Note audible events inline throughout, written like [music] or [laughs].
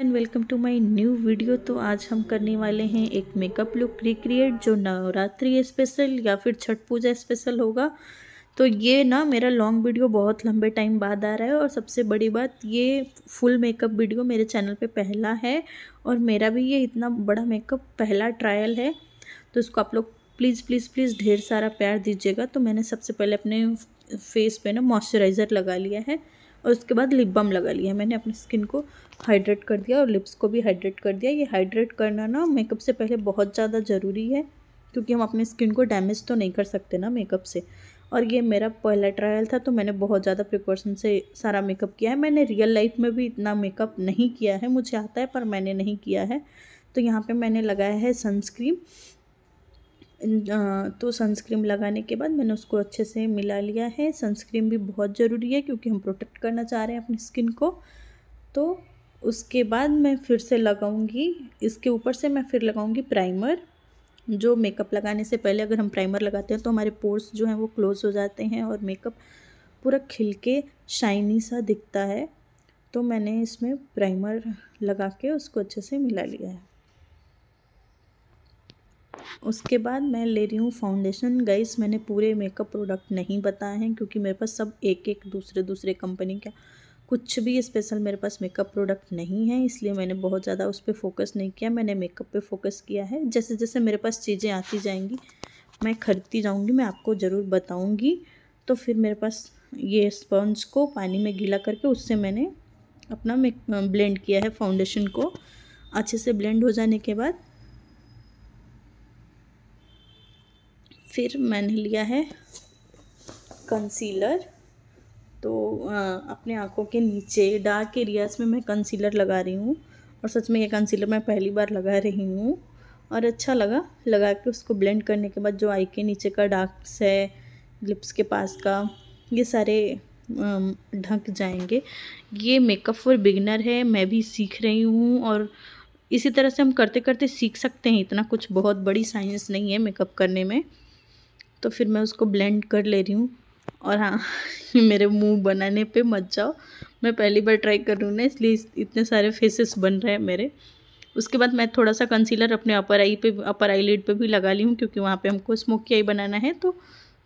and welcome to my new video तो आज हम करने वाले हैं एक मेकअप लुक रिक्रिएट जो नवरात्रि स्पेशल या फिर छठ पूजा स्पेशल होगा तो ये ना मेरा लॉन्ग वीडियो बहुत लंबे टाइम बाद आ रहा है और सबसे बड़ी बात ये फुल मेकअप वीडियो मेरे चैनल पे पहला है और मेरा भी ये इतना बड़ा मेकअप पहला ट्रायल है तो इसको आप लोग प्लीज़ प्लीज़ प्लीज़ ढेर सारा प्यार दीजिएगा तो मैंने सबसे पहले अपने फेस पर ना मॉइस्चराइज़र लगा लिया है और उसके बाद लिप बम लगा लिया मैंने अपनी स्किन को हाइड्रेट कर दिया और लिप्स को भी हाइड्रेट कर दिया ये हाइड्रेट करना ना मेकअप से पहले बहुत ज़्यादा ज़रूरी है क्योंकि हम अपनी स्किन को डैमेज तो नहीं कर सकते ना मेकअप से और ये मेरा पहला ट्रायल था तो मैंने बहुत ज़्यादा प्रिकॉशन से सारा मेकअप किया है मैंने रियल लाइफ में भी इतना मेकअप नहीं किया है मुझे आता है पर मैंने नहीं किया है तो यहाँ पे मैंने लगाया है सनस्क्रीन तो सनस्क्रीम लगाने के बाद मैंने उसको अच्छे से मिला लिया है सनस्क्रीम भी बहुत ज़रूरी है क्योंकि हम प्रोटेक्ट करना चाह रहे हैं अपनी स्किन को तो उसके बाद मैं फिर से लगाऊंगी इसके ऊपर से मैं फिर लगाऊंगी प्राइमर जो मेकअप लगाने से पहले अगर हम प्राइमर लगाते हैं तो हमारे पोर्स जो हैं वो क्लोज़ हो जाते हैं और मेकअप पूरा खिल के शाइनी सा दिखता है तो मैंने इसमें प्राइमर लगा के उसको अच्छे से मिला लिया है उसके बाद मैं ले रही हूँ फाउंडेशन गाइस मैंने पूरे मेकअप प्रोडक्ट नहीं बताए हैं क्योंकि मेरे पास सब एक एक दूसरे दूसरे कंपनी का कुछ भी स्पेशल मेरे पास मेकअप प्रोडक्ट नहीं है इसलिए मैंने बहुत ज़्यादा उस पर फोकस नहीं किया मैंने मेकअप पे फोकस किया है जैसे जैसे मेरे पास चीज़ें आती जाएंगी मैं खरीदती जाऊँगी मैं आपको ज़रूर बताऊँगी तो फिर मेरे पास ये स्पंज को पानी में गीला करके उससे मैंने अपना ब्लेंड किया है फाउंडेशन को अच्छे से ब्लेंड हो जाने के बाद फिर मैंने लिया है कंसीलर तो आ, अपने आँखों के नीचे डार्क एरियाज़ में मैं कंसीलर लगा रही हूँ और सच में ये कंसीलर मैं पहली बार लगा रही हूँ और अच्छा लगा लगा के उसको ब्लेंड करने के बाद जो आई के नीचे का डार्क्स है लिप्स के पास का ये सारे ढक जाएंगे ये मेकअप फॉर बिगनर है मैं भी सीख रही हूँ और इसी तरह से हम करते करते सीख सकते हैं इतना कुछ बहुत बड़ी साइंस नहीं है मेकअप करने में तो फिर मैं उसको ब्लेंड कर ले रही हूँ और हाँ [laughs] मेरे मुंह बनाने पे मत जाओ मैं पहली बार ट्राई कर रही हूँ ना इसलिए इतने सारे फेसेस बन रहे हैं मेरे उसके बाद मैं थोड़ा सा कंसीलर अपने अपर आई पे अपर आई लिड पर भी लगा ली हूँ क्योंकि वहाँ पे हमको स्मोकी आई बनाना है तो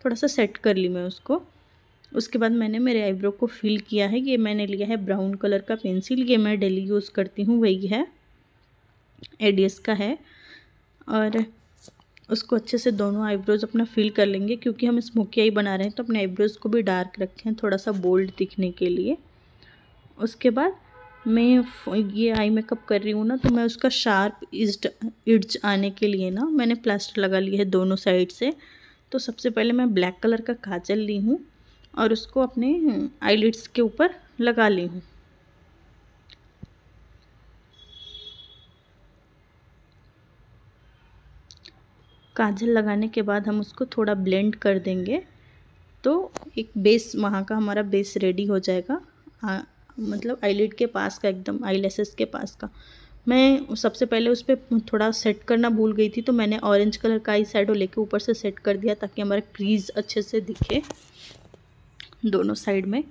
थोड़ा सा सेट कर ली मैं उसको उसके बाद मैंने मेरे आईब्रो को फिल किया है ये मैंने लिया है ब्राउन कलर का पेंसिल ये मैं डेली यूज़ करती हूँ वही है एडीएस का है और उसको अच्छे से दोनों आईब्रोज़ अपना फिल कर लेंगे क्योंकि हम स्मोकी आई बना रहे हैं तो अपने आईब्रोज़ को भी डार्क रखें थोड़ा सा बोल्ड दिखने के लिए उसके बाद मैं ये आई मेकअप कर रही हूँ ना तो मैं उसका शार्प इज्ड इड्ज आने के लिए ना मैंने प्लास्टर लगा लिया है दोनों साइड से तो सबसे पहले मैं ब्लैक कलर का काजल ली हूँ और उसको अपने आईलिड्स के ऊपर लगा ली हूँ काजल लगाने के बाद हम उसको थोड़ा ब्लेंड कर देंगे तो एक बेस वहाँ का हमारा बेस रेडी हो जाएगा आ, मतलब आईलिड के पास का एकदम आई के पास का मैं सबसे पहले उस पर थोड़ा सेट करना भूल गई थी तो मैंने ऑरेंज कलर का आई साइड लेके ऊपर से सेट कर दिया ताकि हमारा क्रीज़ अच्छे से दिखे दोनों साइड में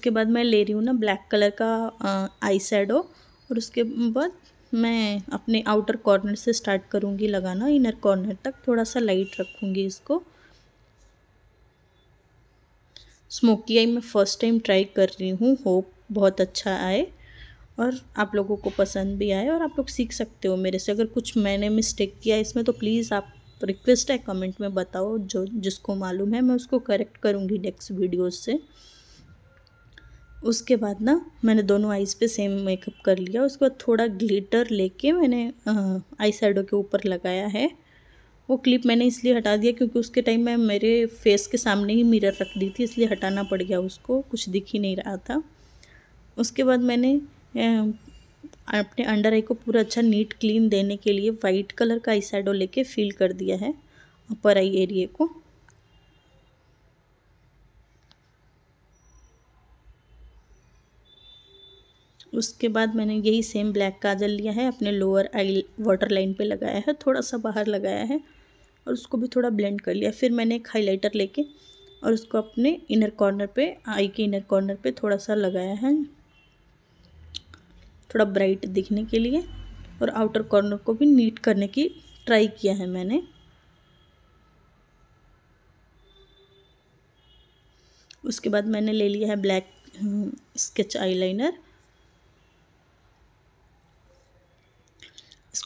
उसके बाद मैं ले रही हूँ ना ब्लैक कलर का आई सैडो और उसके बाद मैं अपने आउटर कॉर्नर से स्टार्ट करूँगी लगाना इनर कॉर्नर तक थोड़ा सा लाइट रखूँगी इसको स्मोकी आई मैं फ़र्स्ट टाइम ट्राई कर रही हूँ होप बहुत अच्छा आए और आप लोगों को पसंद भी आए और आप लोग सीख सकते हो मेरे से अगर कुछ मैंने मिस्टेक किया इसमें तो प्लीज़ आप रिक्वेस्ट है कमेंट में बताओ जो जिसको मालूम है मैं उसको करेक्ट करूँगी नेक्स्ट वीडियोज़ से उसके बाद ना मैंने दोनों आईज़ पे सेम मेकअप कर लिया उसके बाद थोड़ा ग्लिटर लेके मैंने आई साइडों के ऊपर लगाया है वो क्लिप मैंने इसलिए हटा दिया क्योंकि उसके टाइम मैं मेरे फेस के सामने ही मिरर रख दी थी इसलिए हटाना पड़ गया उसको कुछ दिख ही नहीं रहा था उसके बाद मैंने अपने अंडर आई को पूरा अच्छा नीट क्लीन देने के लिए वाइट कलर का आई लेके फील कर दिया है अपर आई एरिए को उसके बाद मैंने यही सेम ब्लैक काजल लिया है अपने लोअर आई वाटर लाइन पर लगाया है थोड़ा सा बाहर लगाया है और उसको भी थोड़ा ब्लेंड कर लिया फिर मैंने एक हाईलाइटर लेके और उसको अपने इनर कॉर्नर पे आई के इनर कॉर्नर पे थोड़ा सा लगाया है थोड़ा ब्राइट दिखने के लिए और आउटर कॉर्नर को भी नीट करने की ट्राई किया है मैंने उसके बाद मैंने ले लिया है ब्लैक स्केच आईलाइनर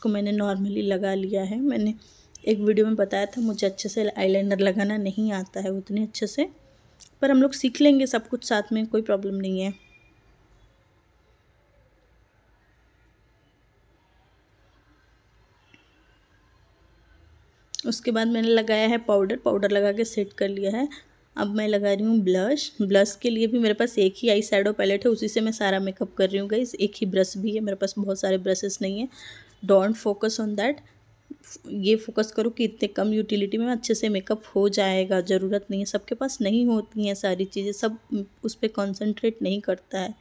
इसको मैंने नॉर्मली लगा लिया है मैंने एक वीडियो में बताया था मुझे अच्छे से आईलाइनर लगाना नहीं आता है उतने अच्छे से पर हम लोग सीख लेंगे सब कुछ साथ में कोई प्रॉब्लम नहीं है उसके बाद मैंने लगाया है पाउडर पाउडर लगा के सेट कर लिया है अब मैं लगा रही हूँ ब्लश ब्लश के लिए भी मेरे पास एक ही आई पैलेट है उसी से मैं सारा मेकअप कर रही हूँ गई एक ही ब्रश भी है मेरे पास बहुत सारे ब्रशेस नहीं है डोंट फोकस ऑन दैट ये फोकस करो कि इतने कम यूटिलिटी में अच्छे से मेकअप हो जाएगा ज़रूरत नहीं है सबके पास नहीं होती हैं सारी चीज़ें सब उस पर कॉन्सेंट्रेट नहीं करता है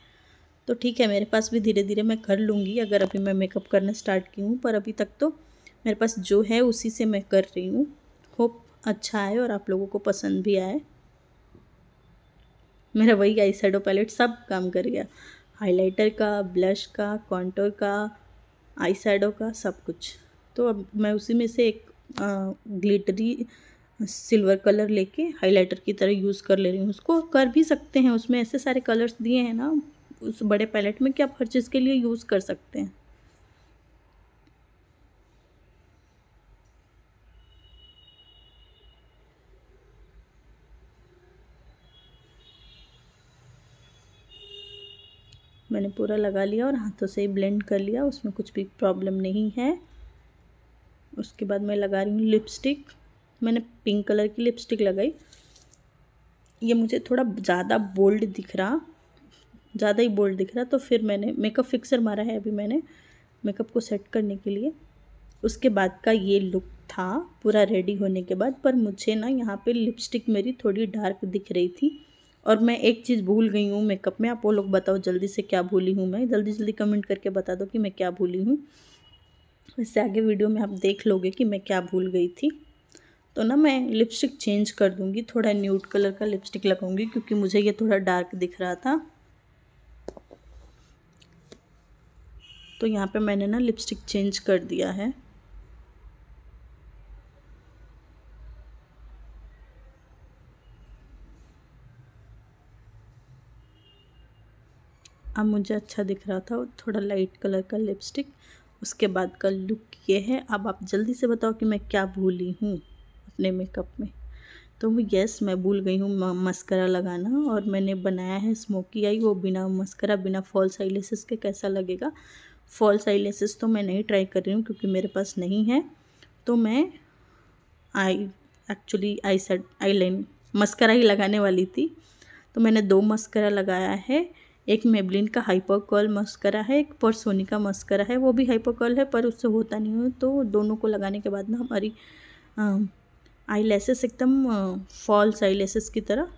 तो ठीक है मेरे पास भी धीरे धीरे मैं कर लूँगी अगर अभी मैं मेकअप करना स्टार्ट की हूँ पर अभी तक तो मेरे पास जो है उसी से मैं कर रही हूँ होप अच्छा आए और आप लोगों को पसंद भी आए मेरा वही आई पैलेट सब काम कर गया हाइलाइटर का ब्लश का कॉन्टोर का आई शेडो का सब कुछ तो अब मैं उसी में से एक ग्लिटरी सिल्वर कलर लेके हाइलाइटर की तरह यूज़ कर ले रही हूँ उसको कर भी सकते हैं उसमें ऐसे सारे कलर्स दिए हैं ना उस बड़े पैलेट में कि आप हर चीज़ के लिए यूज़ कर सकते हैं मैंने पूरा लगा लिया और हाथों से ही ब्लेंड कर लिया उसमें कुछ भी प्रॉब्लम नहीं है उसके बाद मैं लगा रही हूँ लिपस्टिक मैंने पिंक कलर की लिपस्टिक लगाई ये मुझे थोड़ा ज़्यादा बोल्ड दिख रहा ज़्यादा ही बोल्ड दिख रहा तो फिर मैंने मेकअप फिक्सर मारा है अभी मैंने मेकअप को सेट करने के लिए उसके बाद का ये लुक था पूरा रेडी होने के बाद पर मुझे ना यहाँ पे लिपस्टिक मेरी थोड़ी डार्क दिख रही थी और मैं एक चीज़ भूल गई हूँ मेकअप में आप वो लोग बताओ जल्दी से क्या भूली हूँ मैं जल्दी जल्दी कमेंट करके बता दो कि मैं क्या भूली हूँ इससे आगे वीडियो में आप देख लोगे कि मैं क्या भूल गई थी तो ना मैं लिपस्टिक चेंज कर दूँगी थोड़ा न्यूट कलर का लिपस्टिक लगाऊँगी क्योंकि मुझे ये थोड़ा डार्क दिख रहा था तो यहाँ पर मैंने ना लिपस्टिक चेंज कर दिया है अब मुझे अच्छा दिख रहा था थोड़ा लाइट कलर का लिपस्टिक उसके बाद का लुक ये है अब आप जल्दी से बताओ कि मैं क्या भूली हूँ अपने मेकअप में तो यस मैं भूल गई हूँ मस्करा लगाना और मैंने बनाया है स्मोकी आई वो बिना मस्करा बिना फॉल्स आईलेसेस के कैसा लगेगा फॉल्स आईलेसेस तो मैं नहीं ट्राई कर रही हूँ क्योंकि मेरे पास नहीं है तो मैं I actually I set eye line mascara ही लगाने वाली थी तो मैंने दो मस्करा लगाया है एक मेबलिन का हाइपोकॉल मस्करा है एक पर सोनी का मस्करा है वो भी हाइपोकॉल है पर उससे होता नहीं है तो दोनों को लगाने के बाद ना हमारी आई लेसेस एकदम फॉल्स आई लेसेस की तरह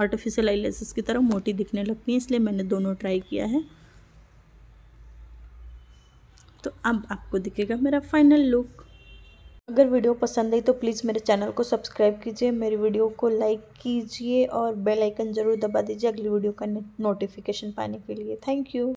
आर्टिफिशियल आई लेसेस की तरह मोटी दिखने लगती हैं इसलिए मैंने दोनों ट्राई किया है तो अब आपको दिखेगा मेरा फाइनल लुक अगर वीडियो पसंद आई तो प्लीज़ मेरे चैनल को सब्सक्राइब कीजिए मेरी वीडियो को लाइक कीजिए और बेल आइकन ज़रूर दबा दीजिए अगली वीडियो का नोटिफिकेशन पाने के लिए थैंक यू